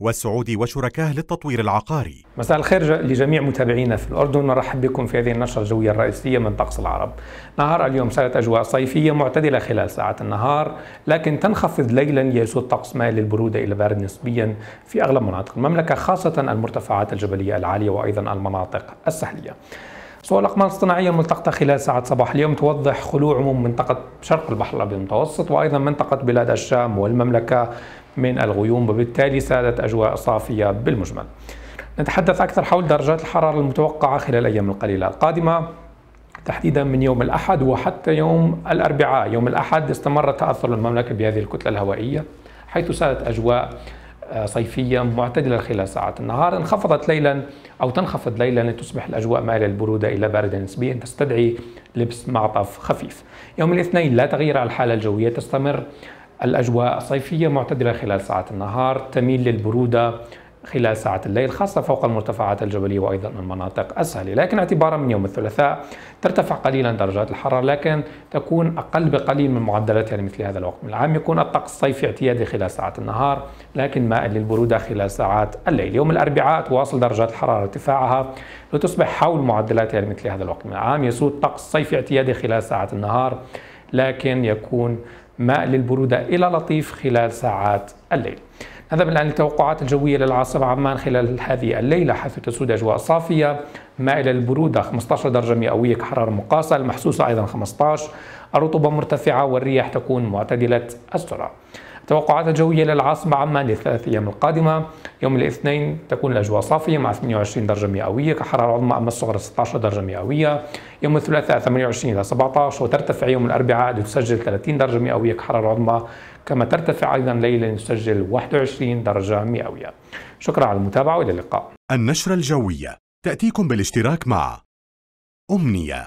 والسعودي وشركاه للتطوير العقاري مساء الخير لجميع متابعينا في الأردن نرحب بكم في هذه النشرة الجوية الرئيسية من طقس العرب نهار اليوم سارت أجواء صيفية معتدلة خلال ساعات النهار لكن تنخفض ليلا يسود طقس مائل للبرودة إلى بارد نسبيا في أغلب مناطق المملكة خاصة المرتفعات الجبلية العالية وأيضا المناطق الساحلية صور الأقمار الصناعية الملتقطة خلال ساعة صباح اليوم توضح خلو عموم منطقة شرق البحر الأبيض المتوسط وأيضا منطقة بلاد الشام والمملكة من الغيوم وبالتالي سادت أجواء صافية بالمجمل نتحدث أكثر حول درجات الحرارة المتوقعة خلال الأيام القليلة القادمة تحديدا من يوم الأحد وحتى يوم الأربعاء يوم الأحد استمر تأثر المملكة بهذه الكتلة الهوائية حيث سادت أجواء آه، صيفية معتدلة خلال ساعات النهار انخفضت ليلا أو تنخفض ليلا لتصبح الأجواء مائلة البرودة إلى باردة نسبيا تستدعي لبس معطف خفيف يوم الاثنين لا تغيير على الحالة الجوية تستمر الأجواء الصيفية معتدلة خلال ساعات النهار تميل للبرودة خلال ساعات الليل خاصة فوق المرتفعات الجبلية وأيضا المناطق السهلة لكن اعتبارا من يوم الثلاثاء ترتفع قليلا درجات الحرارة لكن تكون أقل بقليل من معدلاتها لمثل يعني هذا الوقت من العام يكون الطقس الصيفي اعتيادي خلال ساعات النهار لكن مائل للبرودة خلال ساعات الليل يوم الأربعاء تواصل درجات الحرارة ارتفاعها لتصبح حول معدلاتها لمثل يعني هذا الوقت من العام يسود طقس صيفي اعتيادي خلال ساعات النهار لكن يكون ماء للبرودة إلى لطيف خلال ساعات الليل نذهب الآن للتوقعات الجوية للعاصمة عمان خلال هذه الليلة حيث تسود أجواء صافية مائلة للبرودة 15 درجة مئوية كحرارة مقاسة المحسوسة أيضا 15 الرطوبة مرتفعة والرياح تكون معتدلة السرعة التوقعات الجوية للعاصمة عمان للثلاث أيام القادمة يوم الاثنين تكون الأجواء صافية مع 28 درجة مئوية كحرارة عظمى أما الصغرى 16 درجة مئوية يوم الثلاثاء 28 إلى 17 وترتفع يوم الأربعاء لتسجل 30 درجة مئوية كحرارة عظمى كما ترتفع أيضا ليلا لتسجل 21 درجة مئوية شكرا على المتابعة وإلى اللقاء النشرة الجوية تأتيكم بالاشتراك مع أمنية